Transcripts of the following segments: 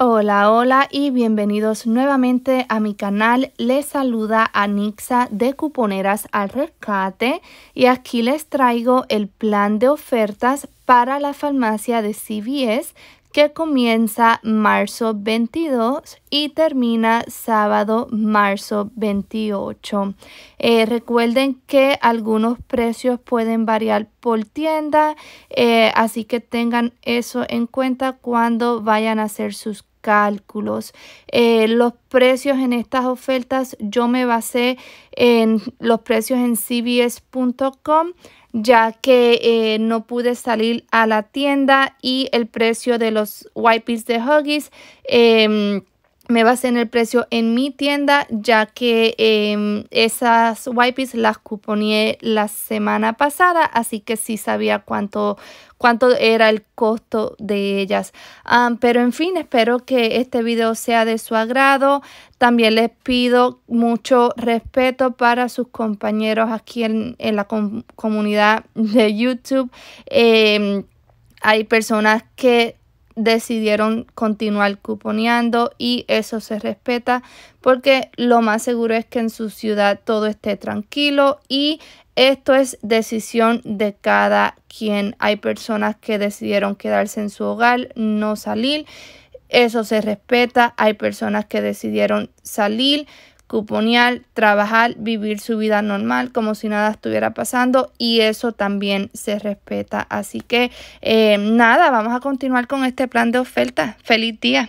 Hola, hola y bienvenidos nuevamente a mi canal. Les saluda Anixa de Cuponeras al Rescate y aquí les traigo el plan de ofertas para la farmacia de CVS que comienza marzo 22 y termina sábado marzo 28. Eh, recuerden que algunos precios pueden variar por tienda, eh, así que tengan eso en cuenta cuando vayan a hacer sus cálculos. Eh, los precios en estas ofertas yo me basé en los precios en cbs.com ya que eh, no pude salir a la tienda y el precio de los wipes de Huggies eh, me basé en el precio en mi tienda ya que em, esas wipes las cuponé la semana pasada así que sí sabía cuánto cuánto era el costo de ellas pero en fin espero que este video sea de su agrado también les pido mucho respeto para sus compañeros aquí en, la comunidad de youtube em, hay personas que decidieron continuar cuponeando y eso se respeta porque lo más seguro es que en su ciudad todo esté tranquilo y esto es decisión de cada quien. Hay personas que decidieron quedarse en su hogar, no salir. Eso se respeta. Hay personas que decidieron salir cuponear, trabajar, vivir su vida normal como si nada estuviera pasando y eso también se respeta. Así que eh, nada, vamos a continuar con este plan de oferta. Feliz día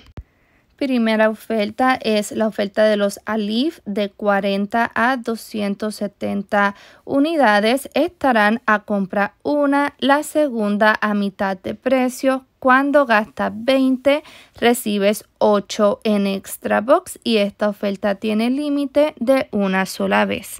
primera oferta es la oferta de los Alif de 40 a 270 unidades. Estarán a compra una, la segunda a mitad de precio. Cuando gastas 20, recibes 8 en extra box y esta oferta tiene límite de una sola vez.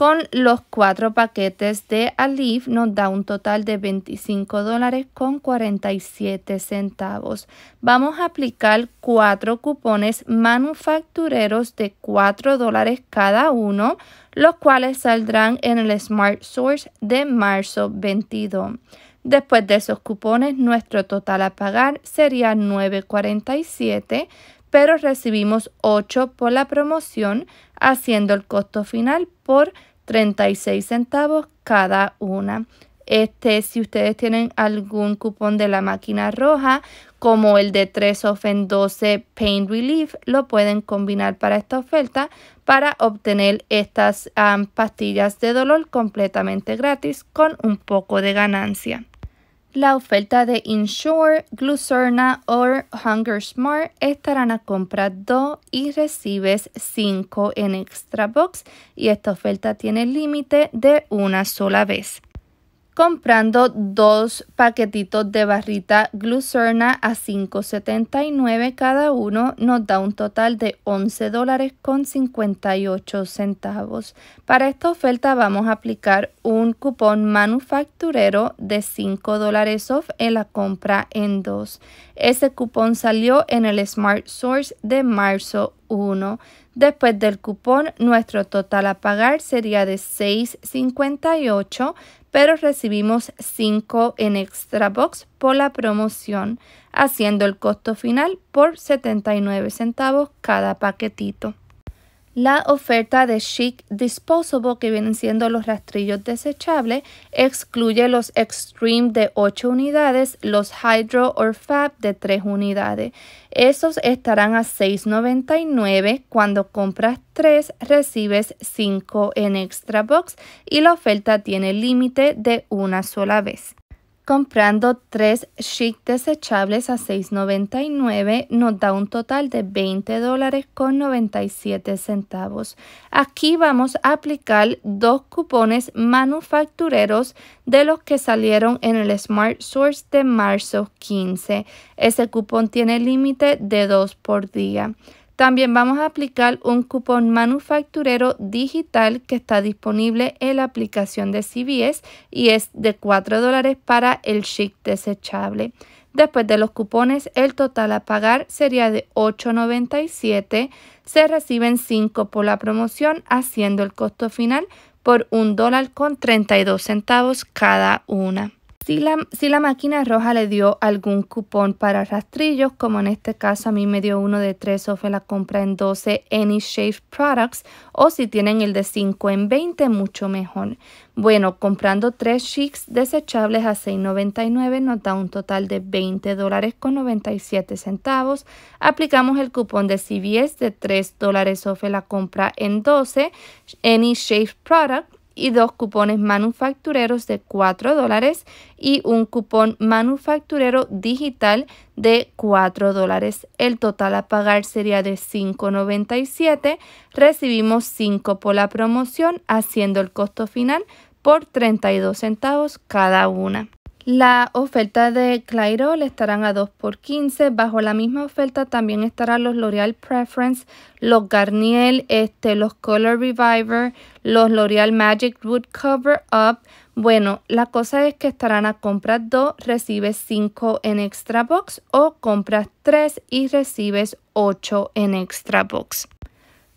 con los cuatro paquetes de Alif nos da un total de 25 con 47 centavos. Vamos a aplicar cuatro cupones manufactureros de 4 cada uno, los cuales saldrán en el Smart Source de marzo 22. Después de esos cupones, nuestro total a pagar sería 9.47, pero recibimos 8 por la promoción, haciendo el costo final por 36 centavos cada una. Este, si ustedes tienen algún cupón de la máquina roja, como el de 3 off en 12 Pain Relief, lo pueden combinar para esta oferta para obtener estas pastillas de dolor completamente gratis con un poco de ganancia. La oferta de Insure, Glucerna o Hunger Smart estarán a compra 2 y recibes 5 en Extra Box y esta oferta tiene límite de una sola vez comprando dos paquetitos de barrita glucerna a 5.79 cada uno nos da un total de 11.58. dólares con centavos. Para esta oferta vamos a aplicar un cupón manufacturero de 5 dólares off en la compra en dos. Ese cupón salió en el Smart Source de marzo 1. Después del cupón, nuestro total a pagar sería de 6.58 pero recibimos 5 en extra box por la promoción, haciendo el costo final por 79 centavos cada paquetito la oferta de Chic Disposable, que vienen siendo los rastrillos desechables, excluye los Extreme de 8 unidades, los Hydro or Fab de 3 unidades. Esos estarán a $6.99. Cuando compras 3, recibes 5 en Extra Box y la oferta tiene límite de una sola vez comprando tres chic desechables a $6.99 nos da un total de 20 con 97 centavos. Aquí vamos a aplicar dos cupones manufactureros de los que salieron en el Smart Source de marzo 15. Ese cupón tiene límite de dos por día. También vamos a aplicar un cupón manufacturero digital que está disponible en la aplicación de CBS y es de 4 dólares para el chic desechable. Después de los cupones, el total a pagar sería de $8.97. Se reciben 5 por la promoción, haciendo el costo final por $1.32 dólar con 32 centavos cada una. Si la, máquina roja le dio algún cupón para rastrillos, como en este caso a mí me dio uno de 3 off la compra en 12 Any Shave Products, o si tienen el de 5 en 20, mucho mejor. Bueno, comprando 3 chics desechables a $6.99 nos da un total de 20 dólares con 97 centavos. Aplicamos el cupón de CVS de 3 dólares off la compra en 12 Any Shave Products y dos cupones manufactureros de 4 dólares y un cupón manufacturero digital de 4 dólares. El total a pagar sería de 5,97. Recibimos 5 por la promoción, haciendo el costo final por 32 centavos cada una. La oferta de Clairol estarán a 2 por 15. Bajo la misma oferta también estarán los L'Oreal Preference, los Garnier, este, los Color Reviver, los L'Oreal Magic Wood Cover Up. Bueno, la cosa es que estarán a compras 2, recibes 5 en extra box o compras 3 y recibes 8 en extra box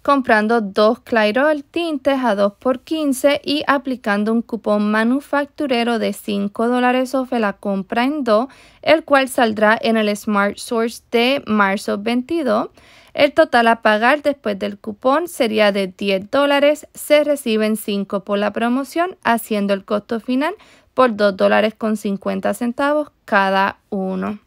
comprando dos Clairol tintes a 2 por 15 y aplicando un cupón manufacturero de 5 dólares off la compra en 2, el cual saldrá en el Smart Source de marzo 22. El total a pagar después del cupón sería de 10 dólares, se reciben 5 por la promoción, haciendo el costo final por dos dólares con 50 centavos cada uno.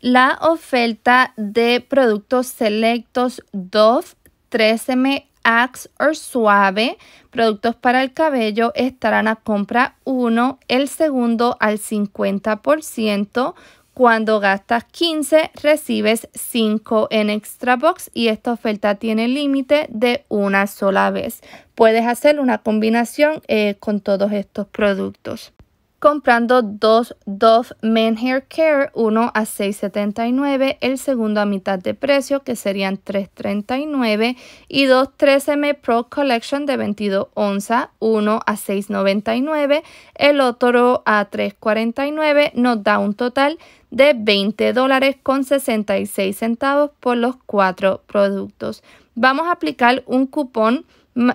La oferta de productos selectos Dove 13 m Axe or Suave, productos para el cabello, estarán a compra 1, el segundo al 50%. Cuando gastas 15, recibes 5 en Extra Box y esta oferta tiene límite de una sola vez. Puedes hacer una combinación eh, con todos estos productos comprando dos Dove Men Hair Care, uno a $6.79, el segundo a mitad de precio que serían $3.39 y dos 3 m Pro Collection de 22 onzas, uno a $6.99, el otro a $3.49, nos da un total de 20 dólares con 66 centavos por los cuatro productos. Vamos a aplicar un cupón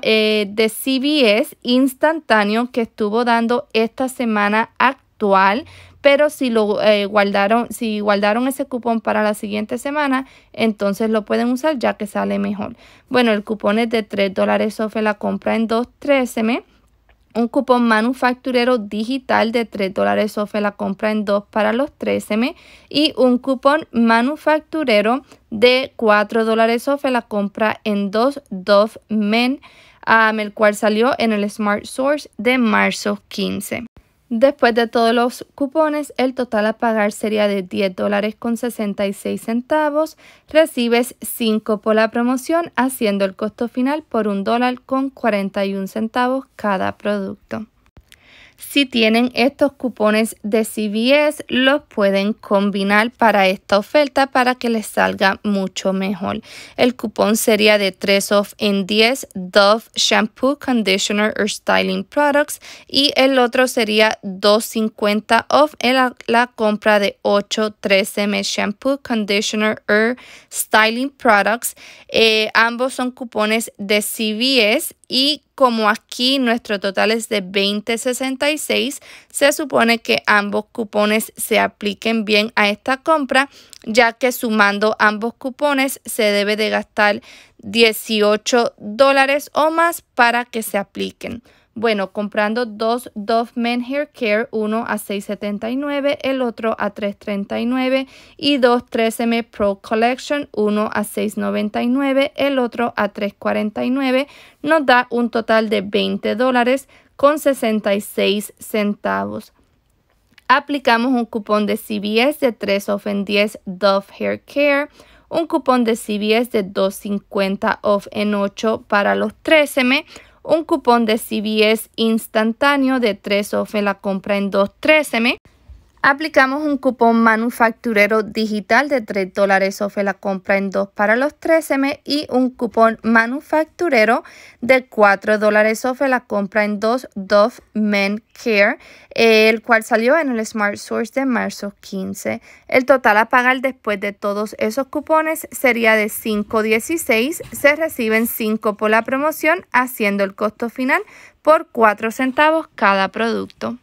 eh, de CBS instantáneo que estuvo dando esta semana actual. Pero si lo eh, guardaron, si guardaron ese cupón para la siguiente semana, entonces lo pueden usar ya que sale mejor. Bueno, el cupón es de $3 dólares off la compra en m un cupón manufacturero digital de 3 dólares off la compra en 2 para los 13 y un cupón manufacturero de 4 dólares off la compra en 2 Dove Men, el cual salió en el Smart Source de marzo 15. Después de todos los cupones, el total a pagar sería de $10.66, centavos. Recibes 5 por la promoción, haciendo el costo final por $1.41 dólar con centavos cada producto. Si tienen estos cupones de CVS, los pueden combinar para esta oferta para que les salga mucho mejor. El cupón sería de 3 off en 10 Dove Shampoo, Conditioner or Styling Products y el otro sería 2.50 off en la, compra de 8 13 m Shampoo, Conditioner or Styling Products. Eh, ambos son cupones de CVS y como aquí nuestro total es de 20.66, se supone que ambos cupones se apliquen bien a esta compra, ya que sumando ambos cupones se debe de gastar 18 dólares o más para que se apliquen. Bueno, comprando dos Dove Men Hair Care, uno a $6.79, el otro a $3.39 y dos 3 m Pro Collection, uno a $6.99, el otro a $3.49, nos da un total de 20 dólares con 66 centavos aplicamos un cupón de CBS de 3 off en 10 Dove Hair Care, un cupón de CBS de 2.50 off en 8 para los 13M, un cupón de CBS instantáneo de 3 off en la compra en 2.13 Aplicamos un cupón manufacturero digital de 3 dólares sobre la compra en 2 para los 13M y un cupón manufacturero de 4 dólares sobre la compra en 2 Dove Men Care, el cual salió en el Smart Source de marzo 15. El total a pagar después de todos esos cupones sería de 5.16. Se reciben 5 por la promoción, haciendo el costo final por 4 centavos cada producto.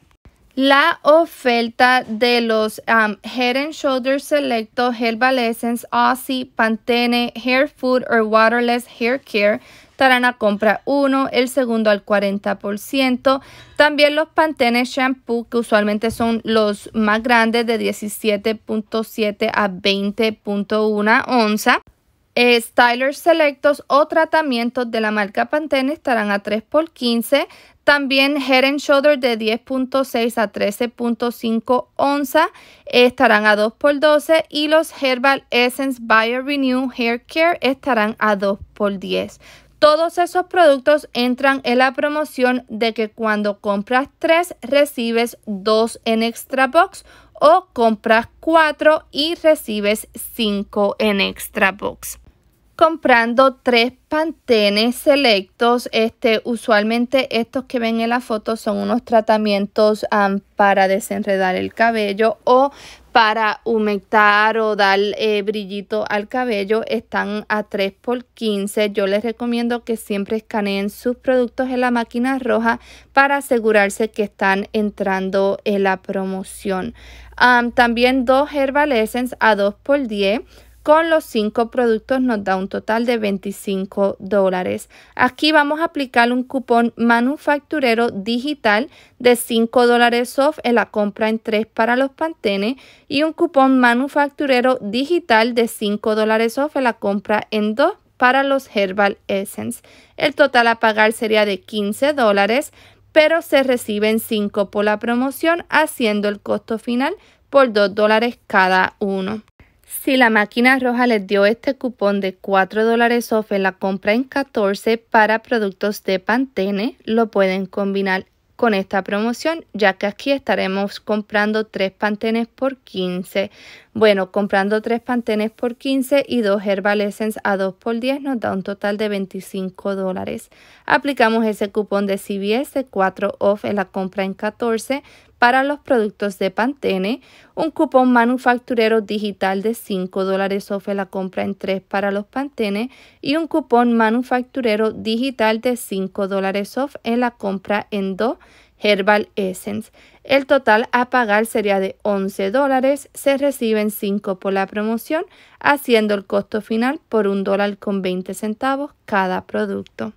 La oferta de los um, Head and Shoulders Selecto Gel Valescence Aussie, Pantene, Hair Food or Waterless Hair Care a compra 1, el segundo al 40%. También los Pantene Shampoo, que usualmente son los más grandes de 17.7 a 20.1 onza. Styler selectos o tratamientos de la marca Pantene estarán a 3 por 15. También Head and Shoulder de 10.6 a 13.5 onza estarán a 2 x 12 y los Herbal Essence Bio Renew Hair Care estarán a 2 x 10. Todos esos productos entran en la promoción de que cuando compras 3 recibes 2 en extra box o compras cuatro y recibes cinco en Extra Box. Comprando tres pantenes selectos, este, usualmente estos que ven en la foto son unos tratamientos para desenredar el cabello o para humectar o dar eh, brillito al cabello están a 3 por 15 yo les recomiendo que siempre escaneen sus productos en la máquina roja para asegurarse que están entrando en la promoción también dos herbal essence a 2 por 10 con los cinco productos nos da un total de 25 dólares. Aquí vamos a aplicar un cupón manufacturero digital de 5 dólares off en la compra en 3 para los pantenes y un cupón manufacturero digital de 5 dólares off en la compra en 2 para los Herbal Essence. El total a pagar sería de 15 dólares, pero se reciben 5 por la promoción haciendo el costo final por 2 dólares cada uno. Si la máquina roja les dio este cupón de 4 dólares off en la compra en 14 para productos de Pantene, lo pueden combinar con esta promoción, ya que aquí estaremos comprando 3 Pantenes por 15 bueno, comprando tres pantenes por 15 y 2 Herbal Essence a 2 por 10 nos da un total de 25 Aplicamos ese cupón de CBS de 4 off en la compra en 14 para los productos de Pantene, un cupón manufacturero digital de 5 dólares off en la compra en 3 para los Pantene y un cupón manufacturero digital de 5 dólares off en la compra en 2 Herbal Essence. El total a pagar sería de 11 dólares, se reciben 5 por la promoción, haciendo el costo final por 1 dólar con 20 centavos cada producto.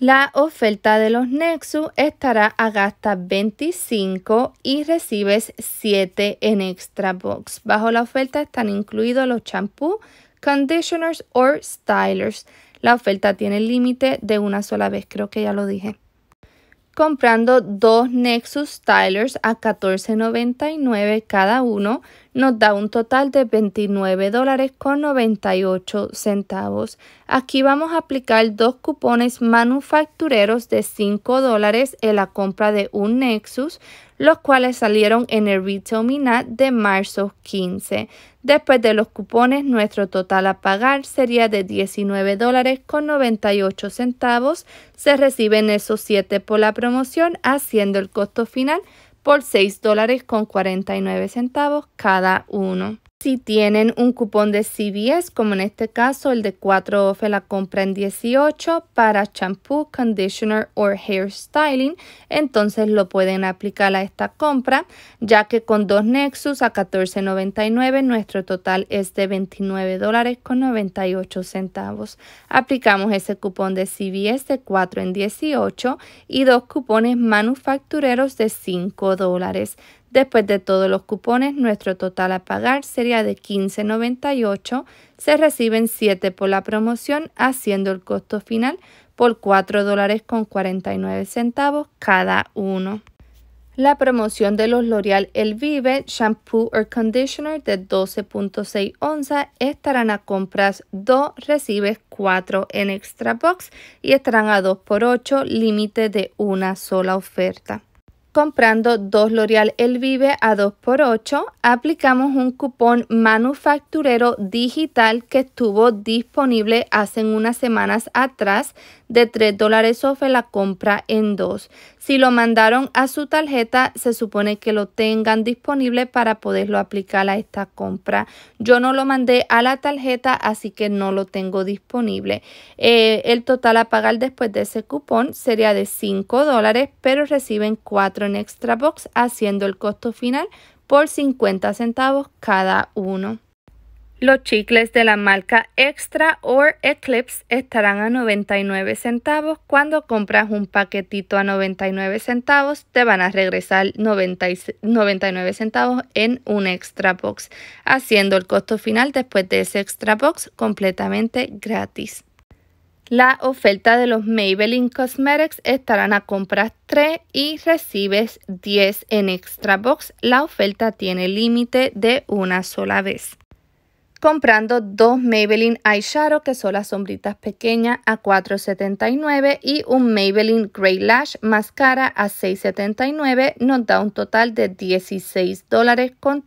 La oferta de los Nexus estará a gasta 25 y recibes 7 en extra box. Bajo la oferta están incluidos los champús, conditioners o stylers. La oferta tiene límite de una sola vez, creo que ya lo dije comprando dos Nexus Stylers a $14.99 cada uno nos da un total de 29 dólares con 98 centavos. Aquí vamos a aplicar dos cupones manufactureros de 5 dólares en la compra de un Nexus, los cuales salieron en el Retail de marzo 15. Después de los cupones, nuestro total a pagar sería de 19 dólares con 98 centavos. Se reciben esos 7 por la promoción, haciendo el costo final por 6 dólares con 49 centavos cada uno si tienen un cupón de CVS, como en este caso el de 4 off la compra en 18 para shampoo, conditioner o hairstyling, entonces lo pueden aplicar a esta compra, ya que con dos Nexus a $14.99 nuestro total es de $29.98 centavos. Aplicamos ese cupón de CVS de 4 en 18 y dos cupones manufactureros de $5 dólares. Después de todos los cupones, nuestro total a pagar sería de $15.98. Se reciben 7 por la promoción, haciendo el costo final por $4.49 cada uno. La promoción de los L'Oreal El Vive Shampoo or Conditioner de 12.6 onzas estarán a compras 2, recibes 4 en Extra Box y estarán a 2 por 8 límite de una sola oferta comprando dos L'Oreal El Vive a 2x8, aplicamos un cupón manufacturero digital que estuvo disponible hace unas semanas atrás de 3 dólares off la compra en dos. Si lo mandaron a su tarjeta, se supone que lo tengan disponible para poderlo aplicar a esta compra. Yo no lo mandé a la tarjeta, así que no lo tengo disponible. Eh, el total a pagar después de ese cupón sería de 5 dólares, pero reciben 4 en extra box, haciendo el costo final por 50 centavos cada uno. Los chicles de la marca Extra o Eclipse estarán a 99 centavos. Cuando compras un paquetito a 99 centavos, te van a regresar 99 centavos en un extra box, haciendo el costo final después de ese extra box completamente gratis. La oferta de los Maybelline Cosmetics estarán a compras 3 y recibes 10 en extra box. La oferta tiene límite de una sola vez comprando dos Maybelline Eyeshadow, que son las sombritas pequeñas a $4.79 y un Maybelline Grey Lash cara a $6.79, nos da un total de $16.37. dólares con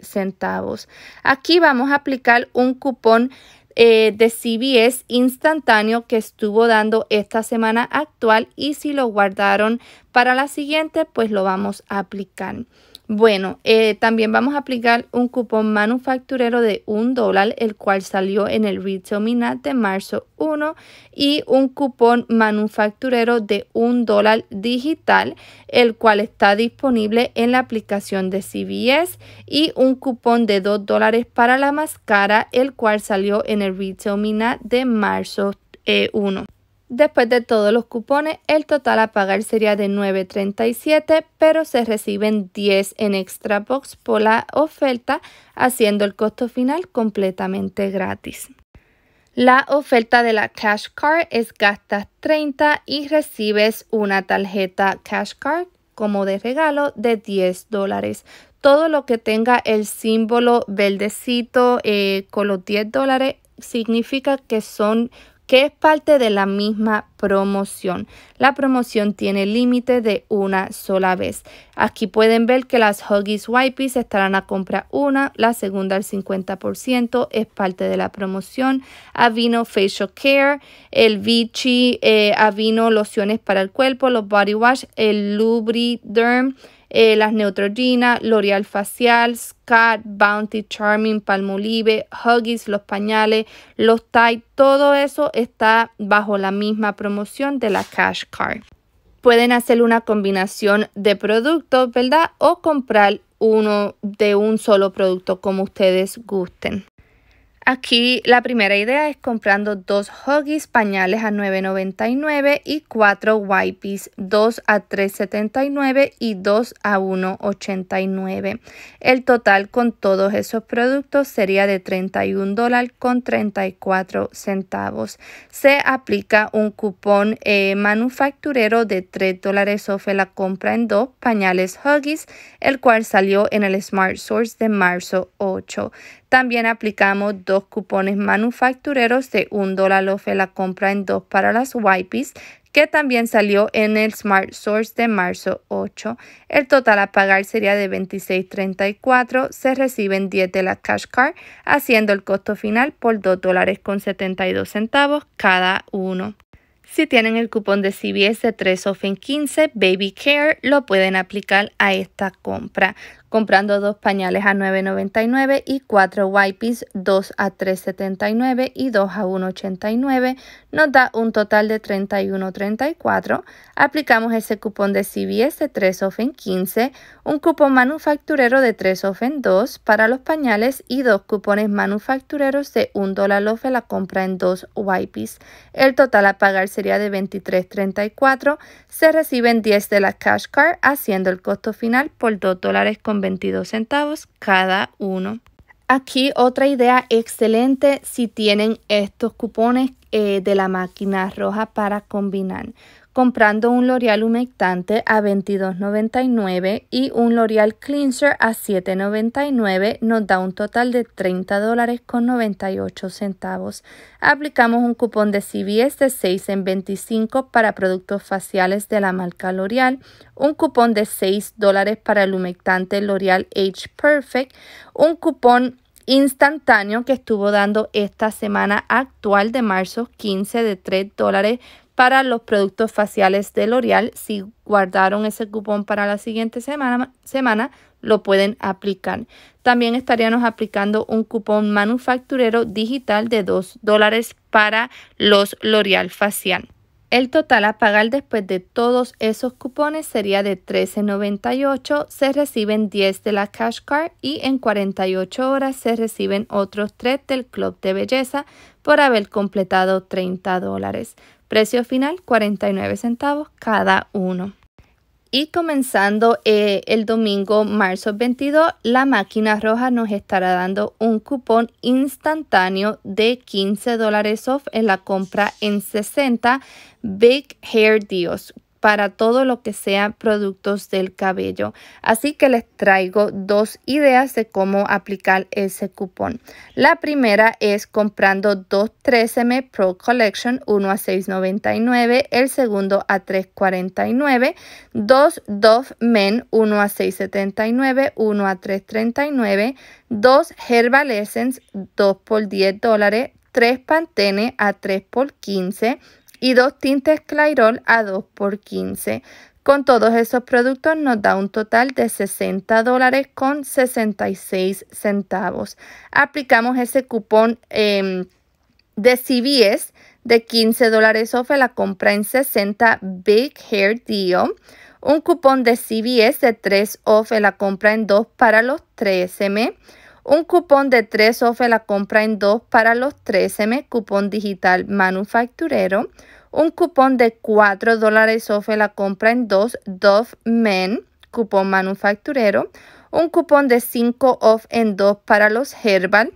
centavos. Aquí vamos a aplicar un cupón eh, de CBS instantáneo que estuvo dando esta semana actual y si lo guardaron para la siguiente, pues lo vamos a aplicar. Bueno, eh, también vamos a aplicar un cupón manufacturero de un dólar, el cual salió en el Retail Minat de marzo 1 y un cupón manufacturero de un dólar digital, el cual está disponible en la aplicación de CBS y un cupón de dos dólares para la máscara, el cual salió en el Retail Minat de marzo 1. Eh, Después de todos los cupones, el total a pagar sería de $9.37, pero se reciben 10 en extra box por la oferta, haciendo el costo final completamente gratis. La oferta de la Cash Card es gastas 30 y recibes una tarjeta Cash Card como de regalo de 10 dólares. Todo lo que tenga el símbolo verdecito eh, con los 10 dólares significa que son que es parte de la misma promoción. La promoción tiene límite de una sola vez. Aquí pueden ver que las Huggies Wipes estarán a compra una, la segunda al 50%, es parte de la promoción. Avino Facial Care, el Vichy, eh, Avino Lociones para el Cuerpo, los Body Wash, el Lubriderm, eh, las Neutrogena, L'Oreal Facial, Scott, Bounty, Charming, Palmolive, Huggies, los pañales, los Tide, todo eso está bajo la misma promoción de la Cash Card. Pueden hacer una combinación de productos, ¿verdad? O comprar uno de un solo producto como ustedes gusten. Aquí la primera idea es comprando dos Huggies pañales a $9.99 y cuatro Wipes, 2 a $3.79 y 2 a $1.89. El total con todos esos productos sería de $31.34. Se aplica un cupón eh, manufacturero de $3 off la compra en dos pañales Huggies, el cual salió en el Smart Source de marzo 8. También aplicamos dos cupones manufactureros de un dólar off la compra en dos para las wipes, que también salió en el Smart Source de marzo 8. El total a pagar sería de 26.34. Se reciben 10 de la Cash Card, haciendo el costo final por $2.72 dólares con 72 centavos cada uno. Si tienen el cupón de CBS de 3 off en 15 Baby Care, lo pueden aplicar a esta compra comprando dos pañales a $9.99 y cuatro wipes 2 a $3.79 y 2 a $1.89 nos da un total de $31.34. Aplicamos ese cupón de CVS de 3 off en 15, un cupón manufacturero de 3 off en 2 para los pañales y dos cupones manufactureros de $1 dólar off en la compra en dos wipes. El total a pagar sería de $23.34. Se reciben 10 de la cash card haciendo el costo final por $2 con 22 centavos cada uno. Aquí otra idea excelente si tienen estos cupones eh, de la máquina roja para combinar comprando un L'Oreal humectante a $22.99 y un L'Oreal Cleanser a $7.99 nos da un total de $30.98 centavos. Aplicamos un cupón de CVS de 6 en 25 para productos faciales de la marca L'Oreal, un cupón de $6 para el humectante L'Oreal Age Perfect, un cupón instantáneo que estuvo dando esta semana actual de marzo 15 de 3 dólares para los productos faciales de L'Oreal. Si guardaron ese cupón para la siguiente semana, semana, lo pueden aplicar. También estaríamos aplicando un cupón manufacturero digital de 2 dólares para los L'Oreal facial. El total a pagar después de todos esos cupones sería de $13.98. Se reciben 10 de la Cash Card y en 48 horas se reciben otros 3 del Club de Belleza por haber completado $30 dólares. Precio final 49 centavos cada uno. Y comenzando eh, el domingo, marzo 22, la máquina roja nos estará dando un cupón instantáneo de 15 dólares off en la compra en 60 Big Hair Deals para todo lo que sean productos del cabello. Así que les traigo dos ideas de cómo aplicar ese cupón. La primera es comprando dos 3M Pro Collection, 1 a $6.99, el segundo a $3.49, dos Dove Men, 1 a $6.79, uno a $3.39, dos Herbal Essence, dos por $10 dólares, tres Pantene a 3 por 15 y dos tintes Clairol a 2 por 15. Con todos esos productos nos da un total de 60 dólares con 66 centavos. Aplicamos ese cupón em, de CBS de 15 dólares off la compra en 60 Big Hair Deal. Un cupón de CBS de 3 off la compra en 2 para los 3M un cupón de 3 off la compra en 2 para los 13M, cupón digital manufacturero, un cupón de 4 dólares off la compra en 2 Dove Men, cupón manufacturero, un cupón de 5 off en 2 para los Herbal,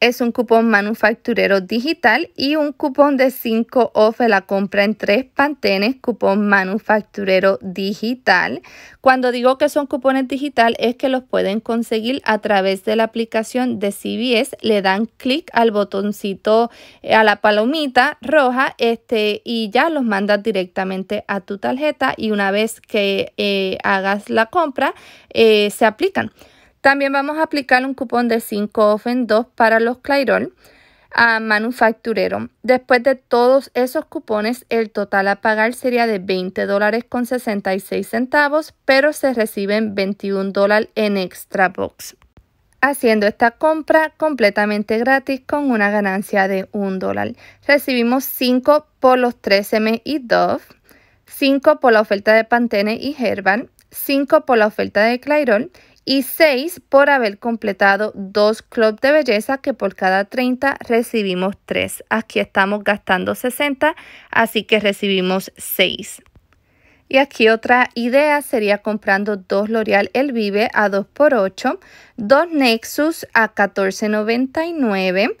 es un cupón manufacturero digital y un cupón de 5 off la compra en tres pantenes, cupón manufacturero digital. Cuando digo que son cupones digital es que los pueden conseguir a través de la aplicación de CBS, le dan clic al botoncito eh, a la palomita roja este y ya los mandas directamente a tu tarjeta y una vez que eh, hagas la compra eh, se aplican. También vamos a aplicar un cupón de 5 Ofen 2 para los Clairol a manufacturero. Después de todos esos cupones, el total a pagar sería de 20 dólares con 66 centavos, pero se reciben 21 dólares en extra box. Haciendo esta compra completamente gratis con una ganancia de 1 dólar. Recibimos 5 por los 3M y Dove, 5 por la oferta de Pantene y Herbal, 5 por la oferta de Clairol y 6 por haber completado dos clubs de belleza que por cada 30 recibimos 3. Aquí estamos gastando 60, así que recibimos 6. Y aquí otra idea sería comprando dos L'Oreal El Vive a 2x8, dos Nexus a $14.99,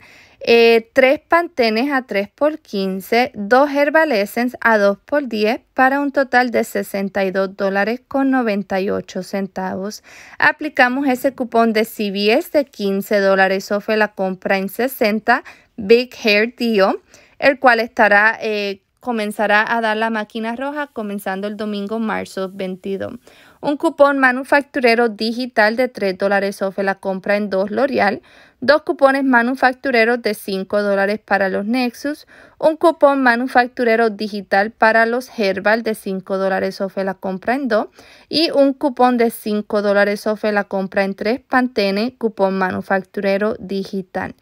eh, 3 pantenes a 3 por 15, 2 herbalescens a 2 x 10 para un total de 62 dólares con 98 centavos. Aplicamos ese cupón de CBS de 15 dólares off la compra en 60 Big Hair Dio, el cual estará eh, comenzará a dar la máquina roja comenzando el domingo marzo 22 un cupón manufacturero digital de 3 dólares off la compra en 2 L'Oreal, dos cupones manufactureros de 5 dólares para los Nexus, un cupón manufacturero digital para los Herbal de 5 dólares off la compra en 2 y un cupón de 5 dólares off la compra en 3 Pantene, cupón manufacturero digital.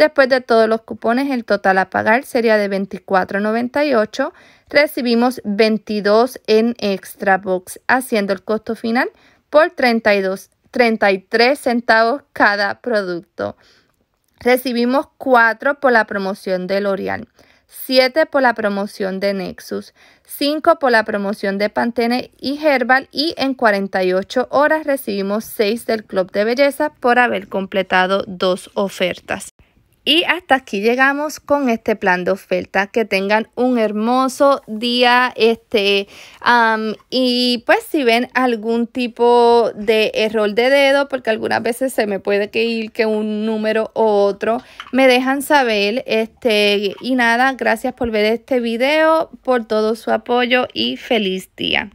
Después de todos los cupones, el total a pagar sería de $24.98. Recibimos $22 en extra box, haciendo el costo final por 32.33 centavos cada producto. Recibimos 4 por la promoción de L'Oreal. 7 por la promoción de Nexus, 5 por la promoción de Pantene y Herbal y en 48 horas recibimos 6 del Club de Belleza por haber completado dos ofertas. Y hasta aquí llegamos con este plan de oferta. Que tengan un hermoso día. Este, y pues si ven algún tipo de error de dedo, porque algunas veces se me puede que ir que un número u otro, me dejan saber. Este, y nada, gracias por ver este video, por todo su apoyo y feliz día.